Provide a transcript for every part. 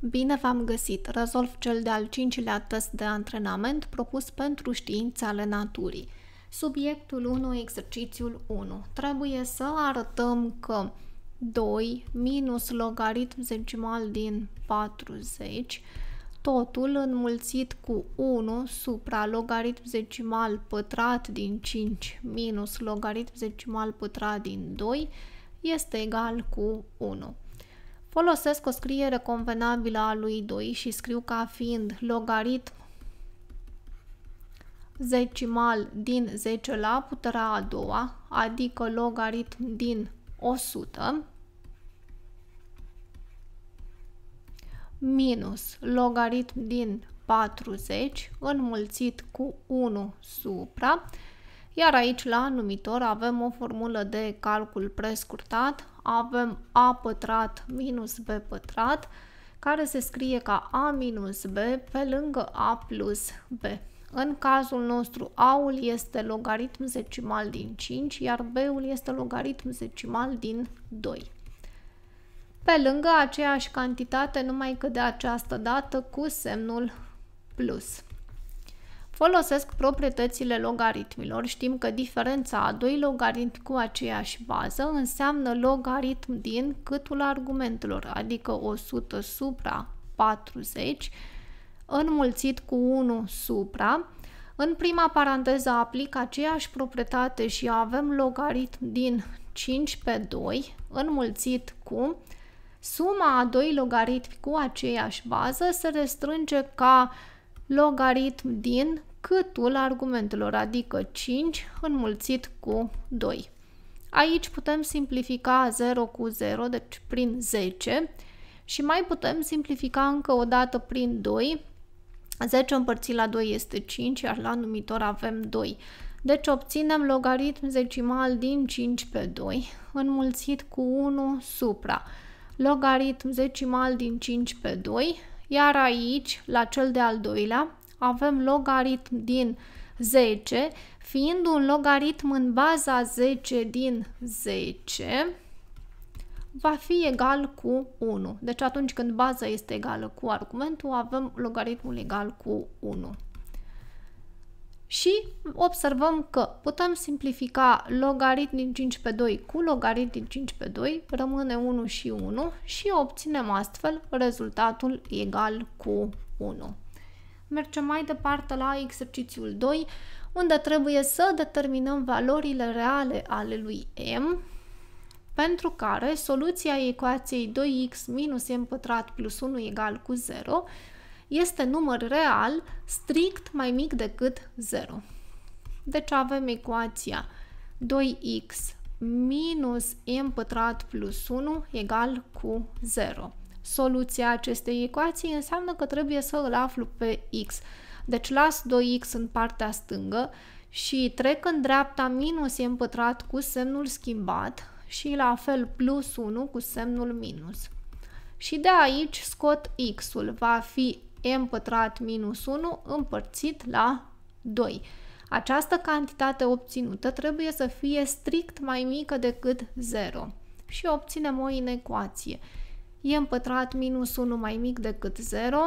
Bine v-am găsit! Rezolv cel de-al cincilea test de antrenament propus pentru științele naturii. Subiectul 1, exercițiul 1. Trebuie să arătăm că 2 minus logaritm zecimal din 40, totul înmulțit cu 1 supra logaritm zecimal pătrat din 5 minus logaritm zecimal pătrat din 2 este egal cu 1. Folosesc o scriere convenabilă a lui 2 și scriu ca fiind logaritm zecimal din 10 la puterea a doua, adică logaritm din 100, minus logaritm din 40 înmulțit cu 1 supra, iar aici la numitor avem o formulă de calcul prescurtat, avem a pătrat minus b pătrat, care se scrie ca a minus b pe lângă a plus b. În cazul nostru, A-ul este logaritm zecimal din 5, iar B-ul este logaritm zecimal din 2. Pe lângă aceeași cantitate, numai că de această dată cu semnul plus. Folosesc proprietățile logaritmilor. Știm că diferența a doi logaritmi cu aceeași bază înseamnă logaritm din câtul argumentelor, adică 100 supra 40 înmulțit cu 1 supra. În prima paranteză aplic aceeași proprietate și avem logaritm din 5 pe 2 înmulțit cu suma a doi logaritmi cu aceeași bază se restrânge ca logaritm din câtul argumentelor, adică 5 înmulțit cu 2. Aici putem simplifica 0 cu 0, deci prin 10 și mai putem simplifica încă o dată prin 2. 10 împărțit la 2 este 5, iar la numitor avem 2. Deci obținem logaritm zecimal din 5 pe 2 înmulțit cu 1 supra logaritm zecimal din 5 pe 2, iar aici, la cel de-al doilea, avem logaritm din 10, fiind un logaritm în baza 10 din 10, va fi egal cu 1. Deci atunci când baza este egală cu argumentul, avem logaritmul egal cu 1. Și observăm că putem simplifica logaritm din 5 pe 2 cu logaritm din 5 pe 2, rămâne 1 și 1 și obținem astfel rezultatul egal cu 1. Mergem mai departe la exercițiul 2, unde trebuie să determinăm valorile reale ale lui m, pentru care soluția ecuației 2x minus m pătrat plus 1 egal cu 0 este număr real strict mai mic decât 0. Deci avem ecuația 2x minus m pătrat plus 1 egal cu 0 soluția acestei ecuații înseamnă că trebuie să îl aflu pe x. Deci las 2x în partea stângă și trec în dreapta minus e pătrat cu semnul schimbat și la fel plus 1 cu semnul minus. Și de aici scot x-ul, va fi e pătrat minus 1 împărțit la 2. Această cantitate obținută trebuie să fie strict mai mică decât 0 și obținem o inecuație e în pătrat minus 1 mai mic decât 0,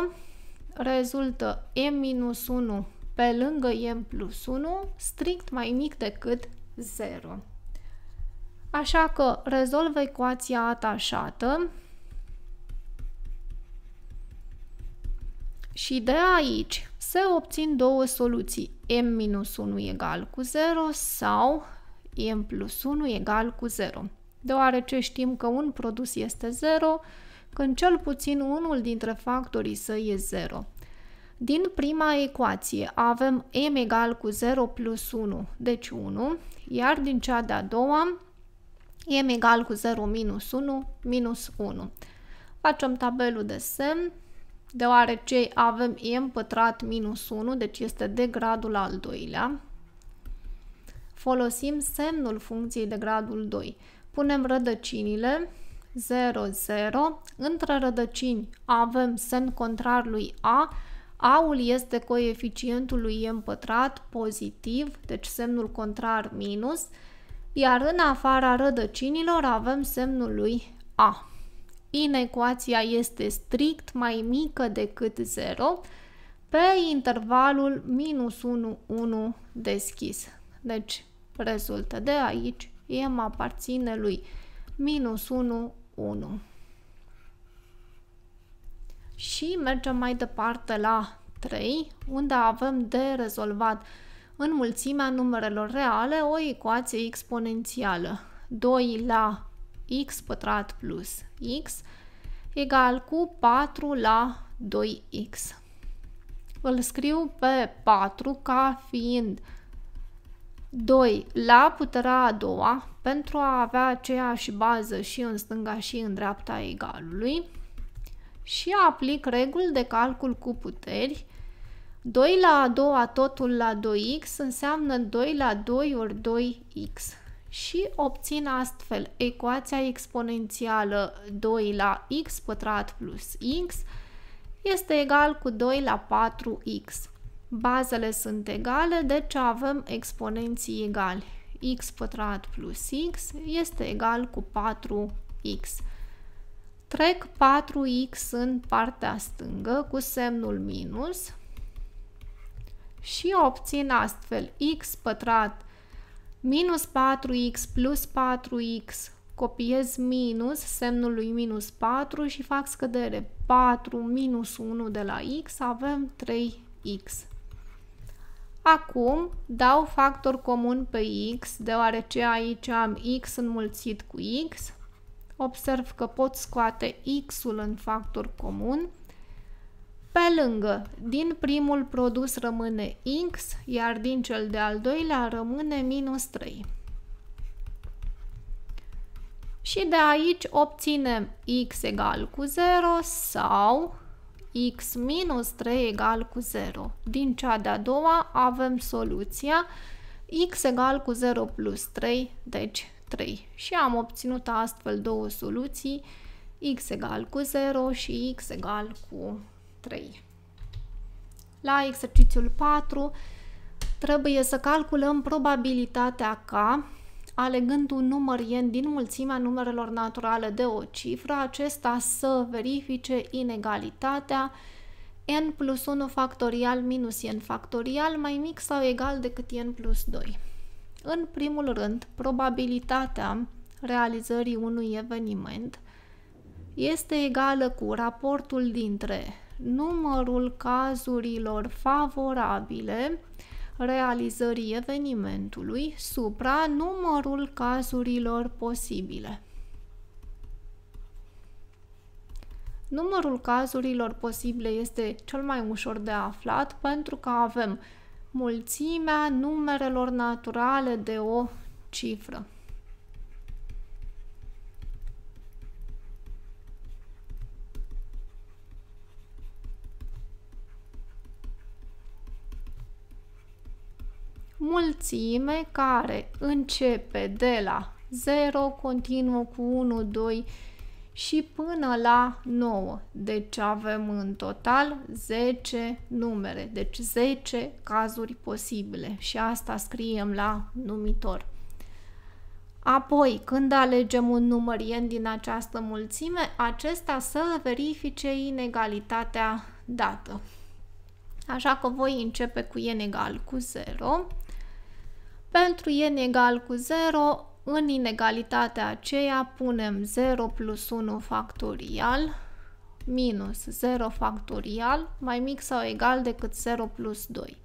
rezultă m minus 1 pe lângă m plus 1 strict mai mic decât 0. Așa că rezolv ecuația atașată și de aici se obțin două soluții, m minus 1 egal cu 0 sau m plus 1 egal cu 0 deoarece știm că un produs este 0 când cel puțin unul dintre factorii săi e 0. Din prima ecuație avem m egal cu 0 plus 1, deci 1, iar din cea de-a doua m egal cu 0 minus 1, minus 1. Facem tabelul de semn, deoarece avem m pătrat minus 1, deci este de gradul al doilea. Folosim semnul funcției de gradul 2. Punem rădăcinile 0, 0. Între rădăcini avem semn contrar lui A. A-ul este coeficientul lui M pătrat pozitiv, deci semnul contrar minus, iar în afara rădăcinilor avem semnul lui A. Inecuația este strict mai mică decât 0 pe intervalul minus 1, 1 deschis. Deci rezultă de aici M aparține lui. Minus 1, 1. Și mergem mai departe la 3, unde avem de rezolvat în mulțimea numerelor reale o ecuație exponențială. 2 la x pătrat plus x egal cu 4 la 2x. Îl scriu pe 4 ca fiind 2. La puterea a doua, pentru a avea aceeași bază și în stânga și în dreapta egalului și aplic regul de calcul cu puteri. 2 la a doua, totul la 2x înseamnă 2 la 2 ori 2x și obțin astfel ecuația exponențială 2 la x pătrat plus x este egal cu 2 la 4x. Bazele sunt egale, deci avem exponenții egali. x pătrat plus x este egal cu 4x. Trec 4x în partea stângă cu semnul minus și obțin astfel x pătrat minus 4x plus 4x, copiez minus, semnul lui minus 4 și fac scădere 4 minus 1 de la x, avem 3x. Acum dau factor comun pe x, deoarece aici am x înmulțit cu x. Observ că pot scoate x-ul în factor comun. Pe lângă, din primul produs rămâne x, iar din cel de-al doilea rămâne minus 3. Și de aici obținem x egal cu 0 sau x minus 3 egal cu 0. Din cea de-a doua avem soluția x egal cu 0 plus 3, deci 3. Și am obținut astfel două soluții, x egal cu 0 și x egal cu 3. La exercițiul 4 trebuie să calculăm probabilitatea ca alegând un număr ien din mulțimea numerelor naturale de o cifră, acesta să verifice inegalitatea n plus 1 factorial minus n factorial mai mic sau egal decât n plus 2. În primul rând, probabilitatea realizării unui eveniment este egală cu raportul dintre numărul cazurilor favorabile realizării evenimentului supra numărul cazurilor posibile. Numărul cazurilor posibile este cel mai ușor de aflat pentru că avem mulțimea numerelor naturale de o cifră. mulțime care începe de la 0, continuă cu 1, 2 și până la 9. Deci avem în total 10 numere, deci 10 cazuri posibile și asta scriem la numitor. Apoi, când alegem un număr n din această mulțime, acesta să verifice inegalitatea dată. Așa că voi începe cu n egal cu 0 pentru n egal cu 0, în inegalitatea aceea punem 0 plus 1 factorial minus 0 factorial mai mic sau egal decât 0 plus 2.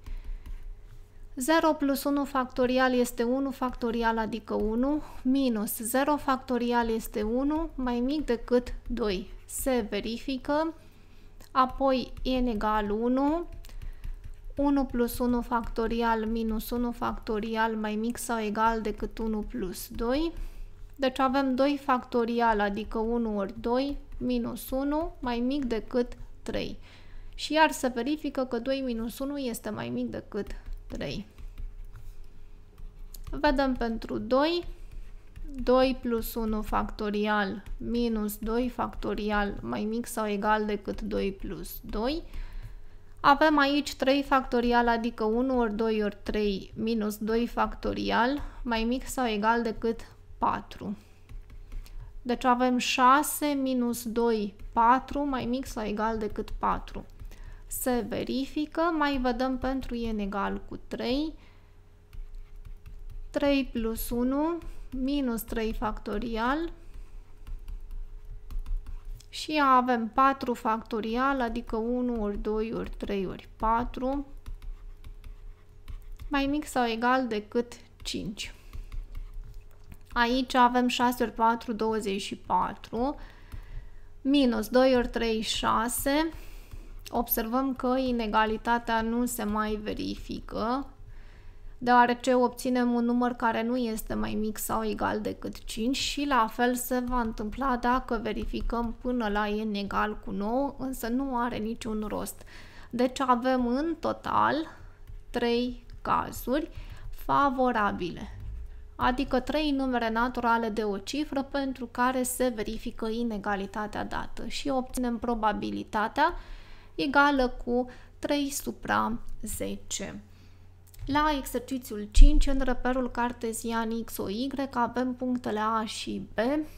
0 plus 1 factorial este 1 factorial, adică 1, minus 0 factorial este 1 mai mic decât 2. Se verifică, apoi n egal 1, 1 plus 1 factorial minus 1 factorial mai mic sau egal decât 1 plus 2. Deci avem 2 factorial, adică 1 ori 2, minus 1, mai mic decât 3. Și iar se verifică că 2 minus 1 este mai mic decât 3. Vedem pentru 2, 2 plus 1 factorial minus 2 factorial mai mic sau egal decât 2 plus 2. Avem aici 3 factorial, adică 1 ori 2 ori 3 minus 2 factorial mai mic sau egal decât 4. Deci avem 6 minus 2, 4 mai mic sau egal decât 4. Se verifică, mai vedem pentru n egal cu 3. 3 plus 1 minus 3 factorial și avem 4 factorial, adică 1 ori 2 ori 3 ori 4 mai mic sau egal decât 5. Aici avem 6 ori 4, 24, minus 2 ori 3, 6. Observăm că inegalitatea nu se mai verifică, deoarece obținem un număr care nu este mai mic sau egal decât 5 și la fel se va întâmpla dacă verificăm până la n egal cu 9, însă nu are niciun rost. Deci avem în total 3 cazuri favorabile, adică 3 numere naturale de o cifră pentru care se verifică inegalitatea dată și obținem probabilitatea egală cu 3 supra 10. La exercițiul 5, în reperul cartezian X, O, Y, avem punctele A și B.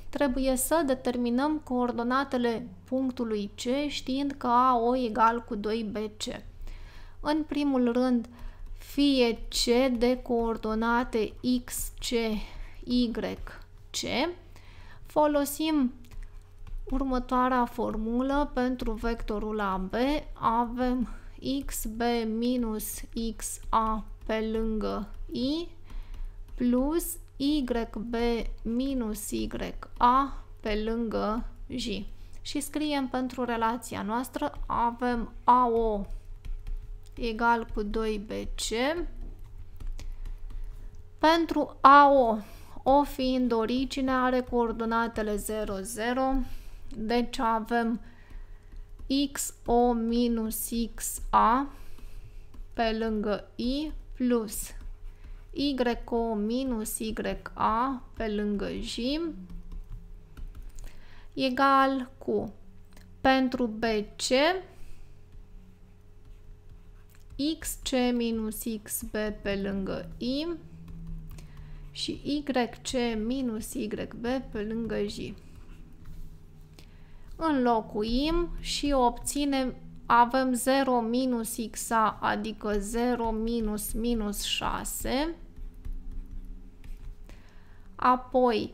Trebuie să determinăm coordonatele punctului C, știind că O egal cu 2BC. În primul rând, fie C de coordonate X, C, Y, C, folosim următoarea formulă pentru vectorul AB. Avem xb minus xa pe lângă I plus YB minus YA pe lângă J. Și scriem pentru relația noastră, avem AO egal cu 2BC. Pentru AO, O fiind origine, are coordonatele 0, 0, deci avem XO minus XA pe lângă I plus YO minus YA pe lângă J egal cu pentru BC XC minus XB pe lângă I și YC minus YB pe lângă J. Înlocuim și obținem avem 0 minus xa, adică 0 minus minus 6, apoi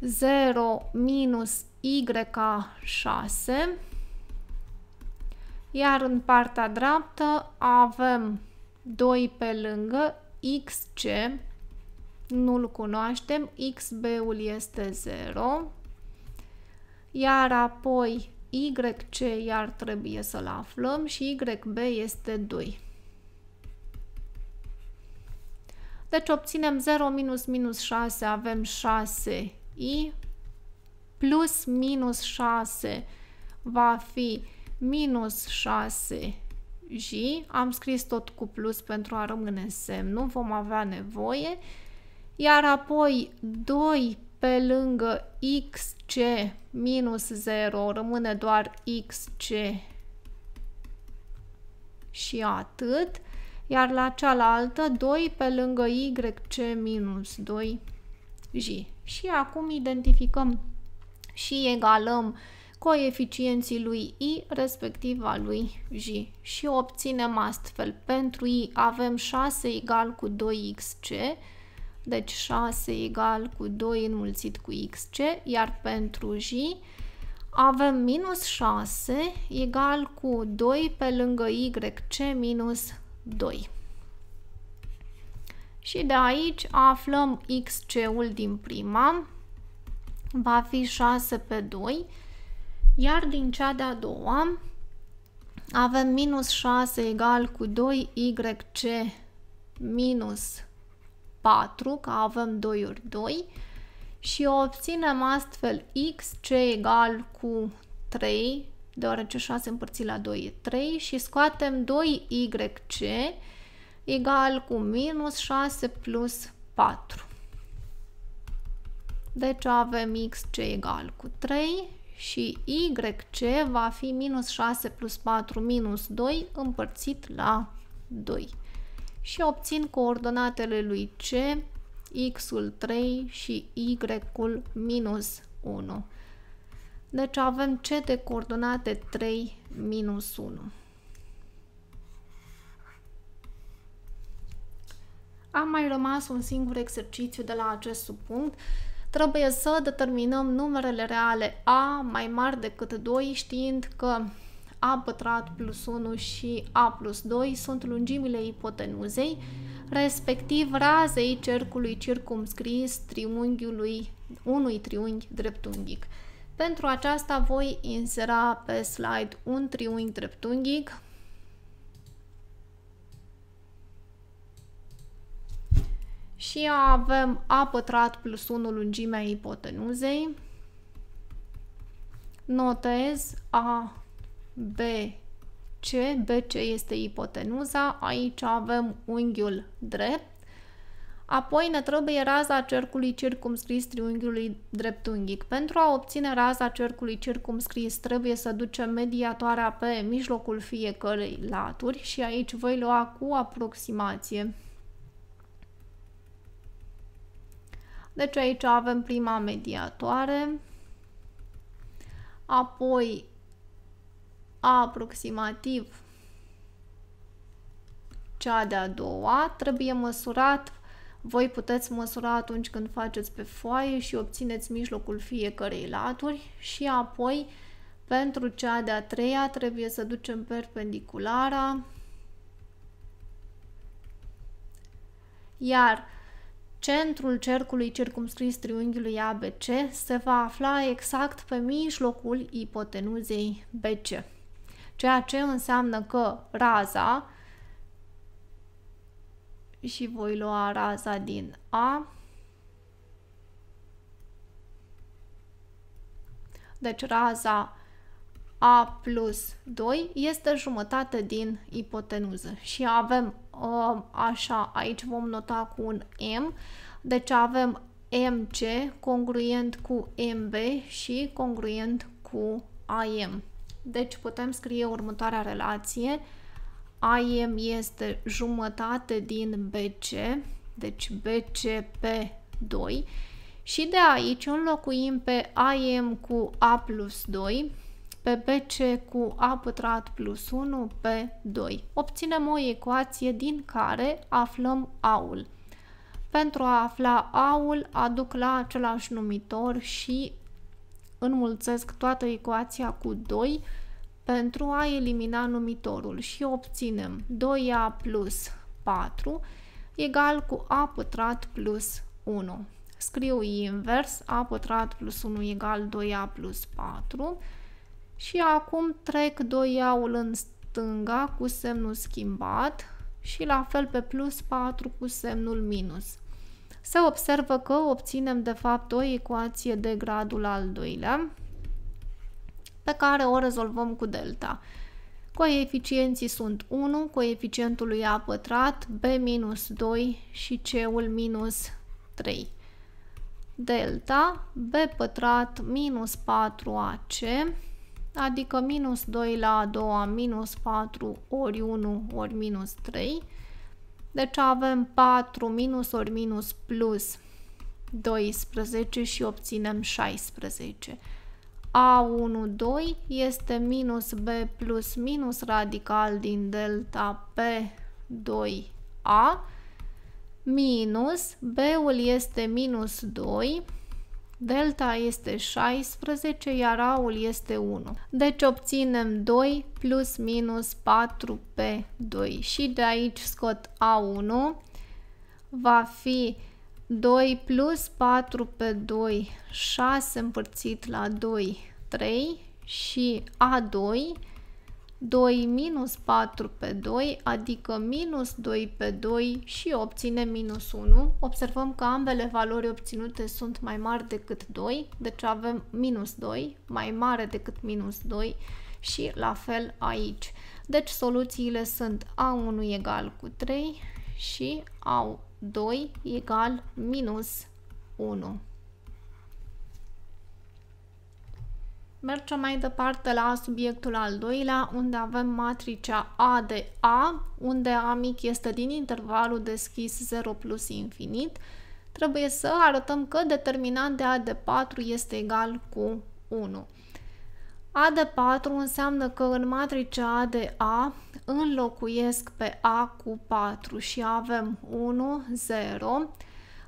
0 minus y6, iar în partea dreaptă avem 2 pe lângă xc, nu-l cunoaștem, xb-ul este 0, iar apoi YC iar trebuie să-l aflăm și YB este 2. Deci obținem 0 minus minus 6, avem 6i plus minus 6 va fi minus 6j. Am scris tot cu plus pentru a rămâne semn, nu vom avea nevoie. Iar apoi 2 pe lângă xc minus 0 rămâne doar xc și atât, iar la cealaltă 2 pe lângă yc minus 2j. Și acum identificăm și egalăm coeficienții lui i respectiv al lui j și obținem astfel pentru i avem 6 egal cu 2xc deci 6 egal cu 2 înmulțit cu xc, iar pentru j avem minus 6 egal cu 2 pe lângă yc minus 2. Și de aici aflăm xc-ul din prima, va fi 6 pe 2, iar din cea de-a doua avem minus 6 egal cu 2 yc minus 4, că avem 2 ori 2, și obținem astfel x ce e egal cu 3, deoarece 6 împărțit la 2 e 3, și scoatem 2yc egal cu minus 6 plus 4. Deci avem x ce e egal cu 3 și yc va fi minus 6 plus 4 minus 2 împărțit la 2 și obțin coordonatele lui C, X-ul 3 și Y-ul minus 1. Deci avem C de coordonate 3 minus 1. Am mai rămas un singur exercițiu de la acest subpunct. Trebuie să determinăm numerele reale A mai mari decât 2 știind că a pătrat plus 1 și a plus 2 sunt lungimile ipotenuzei, respectiv razei cercului circumscris triunghiului unui triunghi dreptunghic. Pentru aceasta voi insera pe slide un triunghi dreptunghic și avem a pătrat plus 1 lungimea ipotenuzei. Notez a BC, BC este ipotenuza, aici avem unghiul drept, Apoi ne trebuie raza cercului circumscris triunghiului dreptunghic. Pentru a obține raza cercului circumscris trebuie să ducem mediatoarea pe mijlocul fiecărei laturi și aici voi lua cu aproximație. Deci aici avem prima mediatoare, apoi aproximativ cea de-a doua, trebuie măsurat, voi puteți măsura atunci când faceți pe foaie și obțineți mijlocul fiecărei laturi și apoi pentru cea de-a treia trebuie să ducem perpendiculara, iar centrul cercului circumscris triunghiului ABC se va afla exact pe mijlocul ipotenuzei BC ceea ce înseamnă că raza și voi lua raza din A deci raza A plus 2 este jumătate din ipotenuză și avem ă, așa, aici vom nota cu un M, deci avem MC congruent cu MB și congruent cu AM. Deci putem scrie următoarea relație. AM este jumătate din BC, deci BC pe 2 și de aici înlocuim pe AM cu A plus 2, pe BC cu A pătrat plus 1 pe 2. Obținem o ecuație din care aflăm A-ul. Pentru a afla A-ul aduc la același numitor și înmulțesc toată ecuația cu 2 pentru a elimina numitorul și obținem 2a plus 4 egal cu a pătrat plus 1. Scriu invers, a pătrat plus 1 egal 2a plus 4 și acum trec 2a-ul în stânga cu semnul schimbat și la fel pe plus 4 cu semnul minus se observă că obținem de fapt o ecuație de gradul al doilea pe care o rezolvăm cu delta. Coeficienții sunt 1, coeficientul lui a pătrat, b minus 2 și c-ul minus 3. Delta b pătrat minus 4ac, adică minus 2 la a doua minus 4 ori 1 ori minus 3, deci avem 4 minus ori minus plus 12 și obținem 16. A12 este minus B plus minus radical din delta P2A minus B-ul este minus 2 Delta este 16, iar aul este 1. Deci obținem 2 plus minus 4 pe 2 și de aici scot A1 va fi 2 plus 4 pe 2, 6 împărțit la 2, 3 și A2 2 minus 4 pe 2, adică minus 2 pe 2 și obține minus 1. Observăm că ambele valori obținute sunt mai mari decât 2, deci avem minus 2 mai mare decât minus 2 și la fel aici. Deci soluțiile sunt A1 egal cu 3 și A2 egal minus 1. Mergem mai departe la subiectul al doilea, unde avem matricea A de A, unde A mic este din intervalul deschis 0 plus infinit. Trebuie să arătăm că determinant de A de 4 este egal cu 1. A de 4 înseamnă că în matricea A de A înlocuiesc pe A cu 4 și avem 1, 0,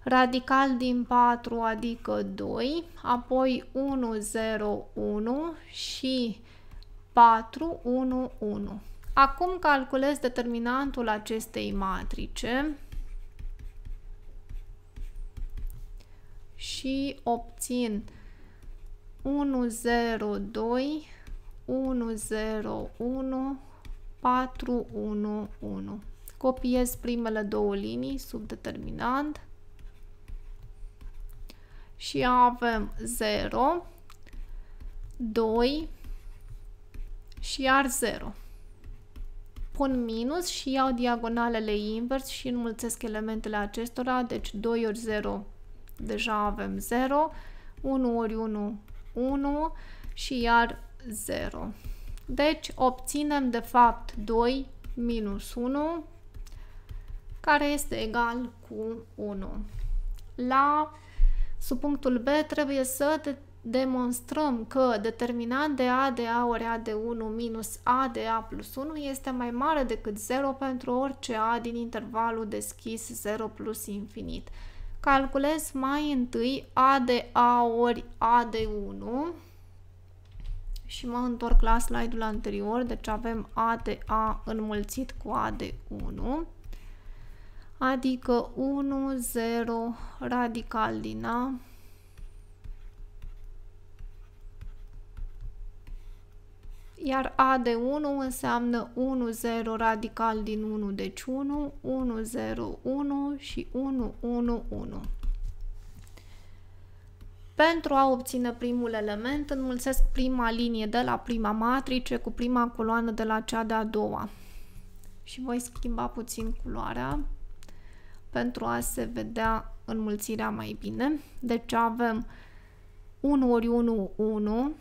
radical din 4, adică 2, apoi 1, 0, 1 și 4, 1, 1. Acum calculez determinantul acestei matrice și obțin 1, 0, 2, 1, 0, 1, 4, 1, 1. Copiez primele două linii sub determinant și avem 0, 2 și iar 0. Pun minus și iau diagonalele invers și înmulțesc elementele acestora, deci 2 ori 0 deja avem 0, 1 ori 1, 1 și iar 0. Deci obținem de fapt 2 minus 1 care este egal cu 1. La Sub punctul B trebuie să de- demonstrăm că determinant de A de A ori A de 1 minus A de A plus 1 este mai mare decât 0 pentru orice A din intervalul deschis 0 plus infinit. Calculez mai întâi A de A ori A de 1 și mă întorc la slide-ul anterior, deci avem A de A înmulțit cu A de 1 adică 1, 0, radical din A, iar A de 1 înseamnă 1, 0, radical din 1, deci 1, 1, 0, 1 și 1, 1, 1. Pentru a obține primul element, înmulțesc prima linie de la prima matrice cu prima coloană de la cea de-a doua. Și voi schimba puțin culoarea pentru a se vedea înmulțirea mai bine. Deci avem 1 ori 1, 1,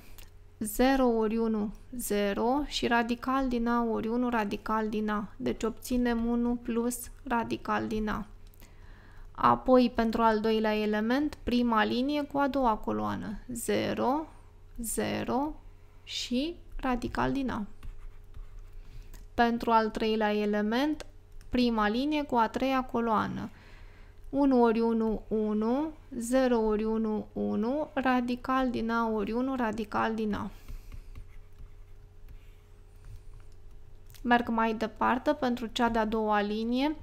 0 ori 1, 0 și radical din A ori 1, radical din A. Deci obținem 1 plus radical din A. Apoi, pentru al doilea element, prima linie cu a doua coloană. 0, 0 și radical din A. Pentru al treilea element, prima linie cu a treia coloană. 1 ori 1, 1, 0 ori 1, 1, radical din A ori 1, radical din A. Merg mai departe pentru cea de-a doua linie.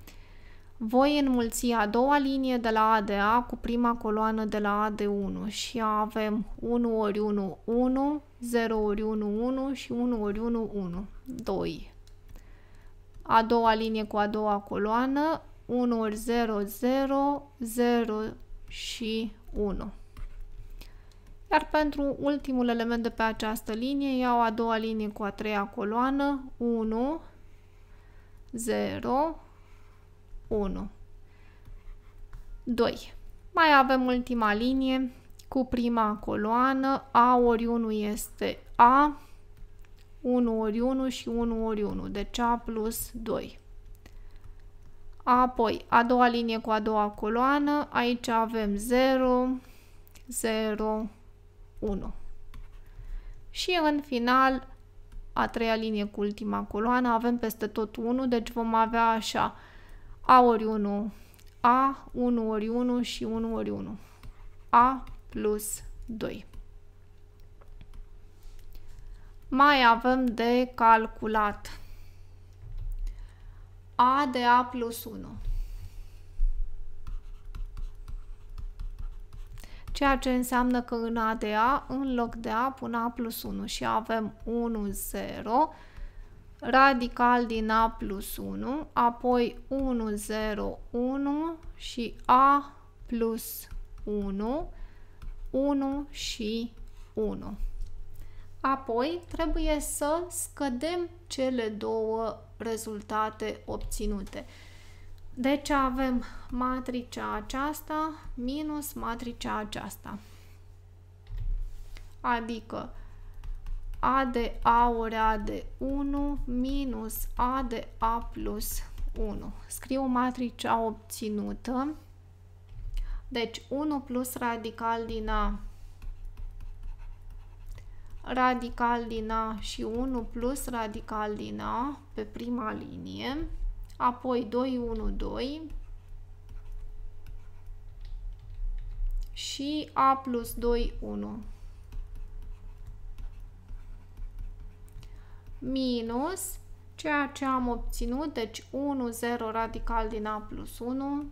Voi înmulți a doua linie de la A de A cu prima coloană de la A de 1 și avem 1 ori 1, 1, 0 ori 1, 1 și 1 ori 1, 1, 2 a doua linie cu a doua coloană, 1 0, 0, 0 și 1. Iar pentru ultimul element de pe această linie, iau a doua linie cu a treia coloană, 1, 0, 1, 2. Mai avem ultima linie cu prima coloană, A ori 1 este A, 1 ori 1 și 1 ori 1, deci A plus 2. Apoi, a doua linie cu a doua coloană, aici avem 0, 0, 1. Și în final, a treia linie cu ultima coloană, avem peste tot 1, deci vom avea așa A ori 1, A, 1 ori 1 și 1 ori 1. A plus 2. Mai avem de calculat A de A plus 1. ceea ce înseamnă că în A de A, în loc de A, pun A plus 1 și avem 1, 0, radical din A plus 1, apoi 1, 0, 1 și A plus 1, 1 și 1. Apoi trebuie să scădem cele două rezultate obținute. Deci avem matricea aceasta minus matricea aceasta. Adică A de A ori A de 1 minus A de A plus 1. Scriu matricea obținută. Deci 1 plus radical din A radical din A și 1 plus radical din A pe prima linie, apoi 2, 1, 2 și A plus 2, 1 minus ceea ce am obținut, deci 1, 0 radical din A plus 1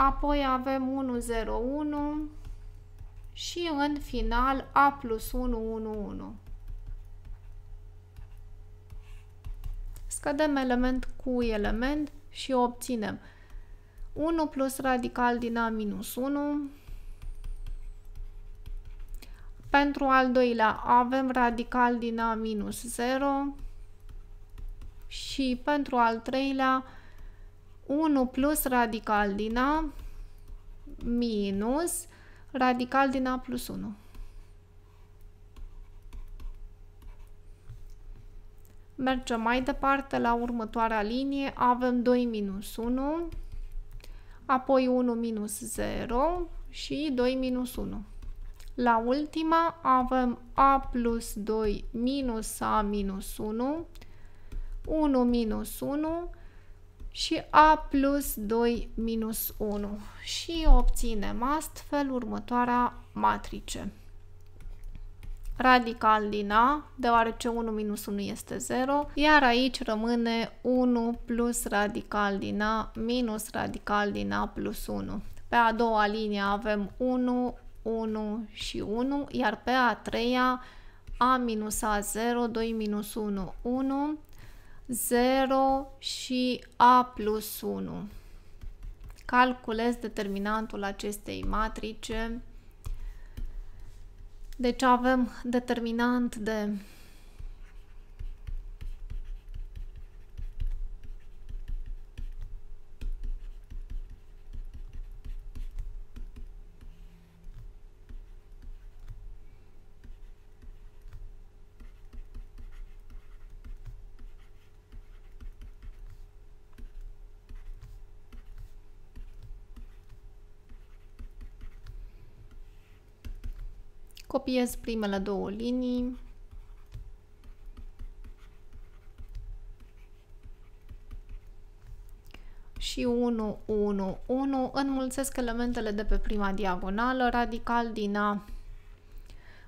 apoi avem 101 și în final A plus 111. Scădem element cu element și obținem 1 plus radical din A minus 1. Pentru al doilea avem radical din A minus 0 și pentru al treilea 1 plus radical din A minus radical din A plus 1. Mergem mai departe la următoarea linie. Avem 2 minus 1, apoi 1 minus 0 și 2 minus 1. La ultima avem A plus 2 minus A minus 1, 1 minus 1 și a plus 2 minus 1 și obținem astfel următoarea matrice. Radical din A, deoarece 1 minus 1 este 0, iar aici rămâne 1 plus radical din A minus radical din A plus 1. Pe a doua linie avem 1, 1 și 1, iar pe a treia A minus A0, 2 minus 1, 1, 0 și A plus 1. Calculez determinantul acestei matrice. Deci avem determinant de Copiez primele două linii. și 1, 1, 1, înmulțesc elementele de pe prima diagonală, radical din A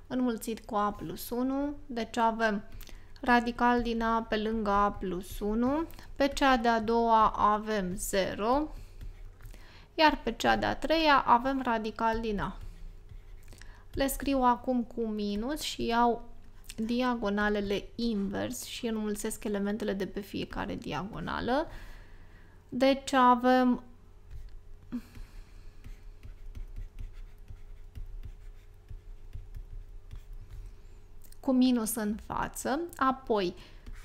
înmulțit cu A plus 1, deci avem radical din A pe lângă A plus 1, pe cea de-a doua avem 0, iar pe cea de-a treia avem radical din A. Le scriu acum cu minus și iau diagonalele invers și înmulțesc elementele de pe fiecare diagonală. Deci avem cu minus în față, apoi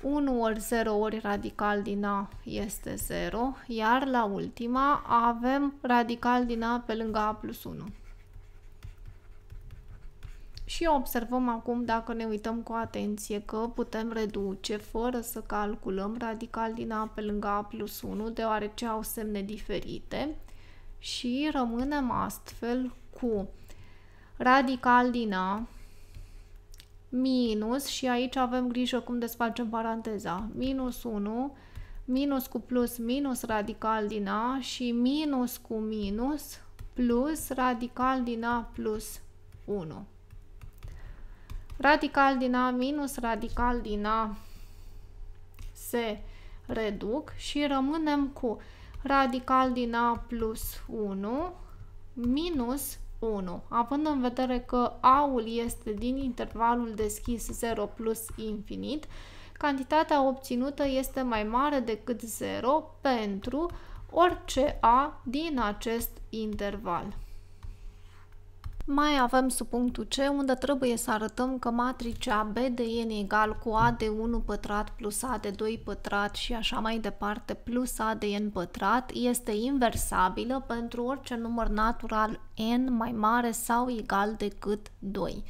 1 ori 0 ori radical din A este 0, iar la ultima avem radical din A pe lângă A plus 1. Și observăm acum, dacă ne uităm cu atenție, că putem reduce fără să calculăm radical din A pe lângă A plus 1, deoarece au semne diferite și rămânem astfel cu radical din A minus, și aici avem grijă cum desfacem paranteza, minus 1, minus cu plus, minus radical din A și minus cu minus plus radical din A plus 1. Radical din A minus radical din A se reduc și rămânem cu radical din A plus 1 minus 1. Având în vedere că A-ul este din intervalul deschis 0 plus infinit, cantitatea obținută este mai mare decât 0 pentru orice A din acest interval. Mai avem sub punctul C, unde trebuie să arătăm că matricea B de N egal cu A de 1 pătrat plus A de 2 pătrat și așa mai departe plus A de N pătrat este inversabilă pentru orice număr natural N mai mare sau egal decât 2.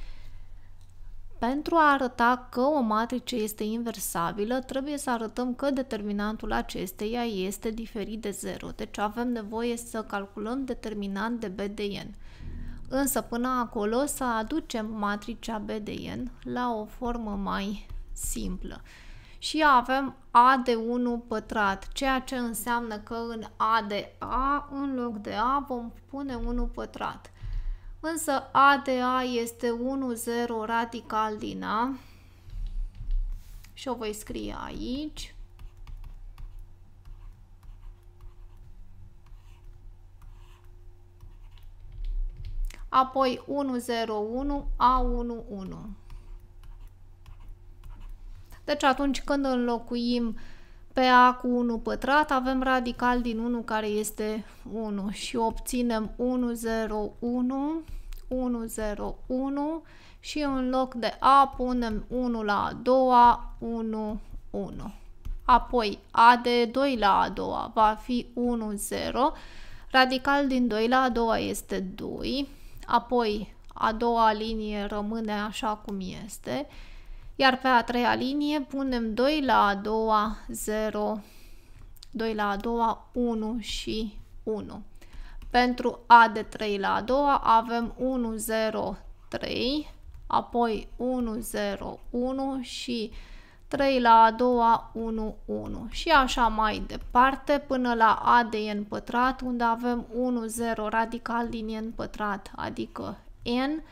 Pentru a arăta că o matrice este inversabilă, trebuie să arătăm că determinantul acesteia este diferit de 0, deci avem nevoie să calculăm determinant de B de N. Însă până acolo să aducem matricea BDN la o formă mai simplă. Și avem A de 1 pătrat, ceea ce înseamnă că în A de A, în loc de A, vom pune 1 pătrat. Însă A de A este 1, 0 radical din A și o voi scrie aici apoi 101 A11. Deci atunci când înlocuim pe A cu 1 pătrat, avem radical din 1 care este 1 și obținem 101 101 și în loc de A punem 1 la a doua 1 1. Apoi A de 2 la a doua va fi 1 0. Radical din 2 la a doua este 2 apoi a doua linie rămâne așa cum este, iar pe a treia linie punem 2 la a doua 0, 2 la a doua 1 și 1. Pentru A de 3 la a doua avem 1, 0, 3, apoi 1, 0, 1 și 1. 3 la a doua 1, 1 și așa mai departe până la a de n pătrat unde avem 1, 0 radical din N pătrat, adică N,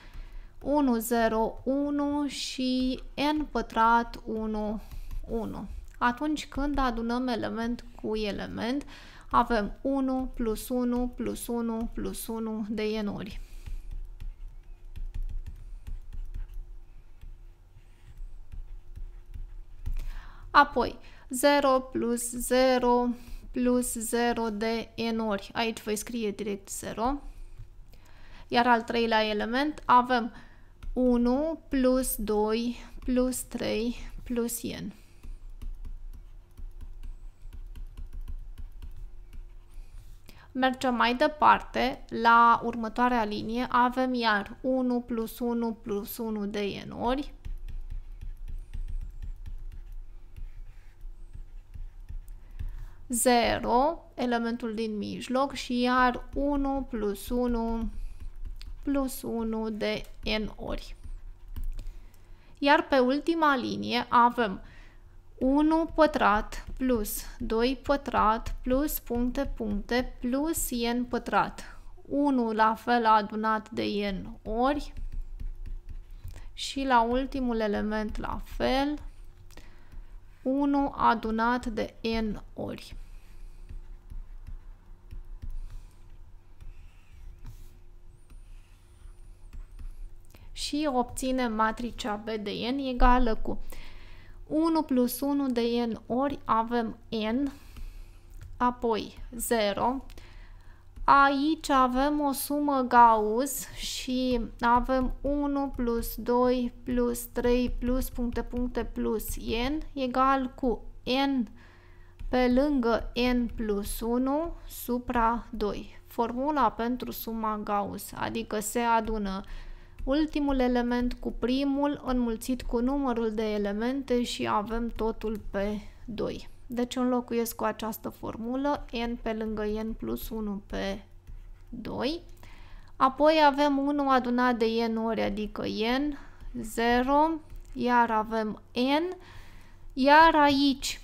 1, 0, 1 și N pătrat 1, 1. Atunci când adunăm element cu element, avem 1 plus 1 plus 1 plus 1 de n-uri. Apoi, 0 plus 0 plus 0 de n ori. Aici voi scrie direct 0. Iar al treilea element avem 1 plus 2 plus 3 plus n. Mergem mai departe, la următoarea linie avem iar 1 plus 1 plus 1 de n ori 0, elementul din mijloc și iar 1 plus 1 plus 1 de n ori. Iar pe ultima linie avem 1 pătrat plus 2 pătrat plus puncte puncte plus n pătrat. 1 la fel adunat de n ori și la ultimul element la fel 1 adunat de n ori. Și obținem matricea B de n egală cu 1 plus 1 de n ori avem n, apoi 0, Aici avem o sumă Gauss și avem 1 plus 2 plus 3 plus puncte puncte plus n egal cu n pe lângă n plus 1 supra 2. Formula pentru suma Gauss, adică se adună ultimul element cu primul înmulțit cu numărul de elemente și avem totul pe 2. Deci înlocuiesc cu această formulă n pe lângă n plus 1 pe 2. Apoi avem 1 adunat de n ori, adică n, 0, iar avem n, iar aici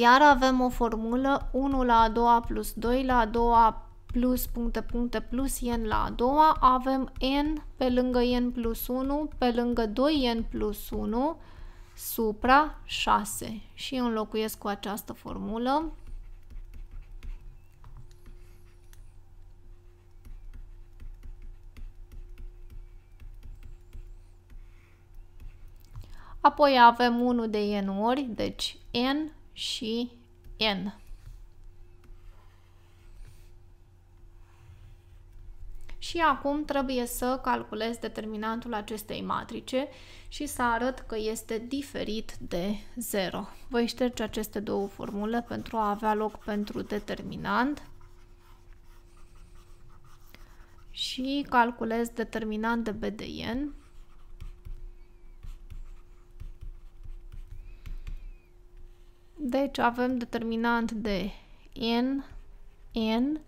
iar avem o formulă 1 la a doua plus 2 la a doua plus puncte puncte plus n la a doua, avem n pe lângă n plus 1 pe lângă 2n plus 1 supra 6 și înlocuiesc cu această formulă. Apoi avem 1 de n ori, deci n și n. și acum trebuie să calculez determinantul acestei matrice și să arăt că este diferit de 0. Voi șterge aceste două formule pentru a avea loc pentru determinant și calculez determinant de BDN Deci avem determinant de n, n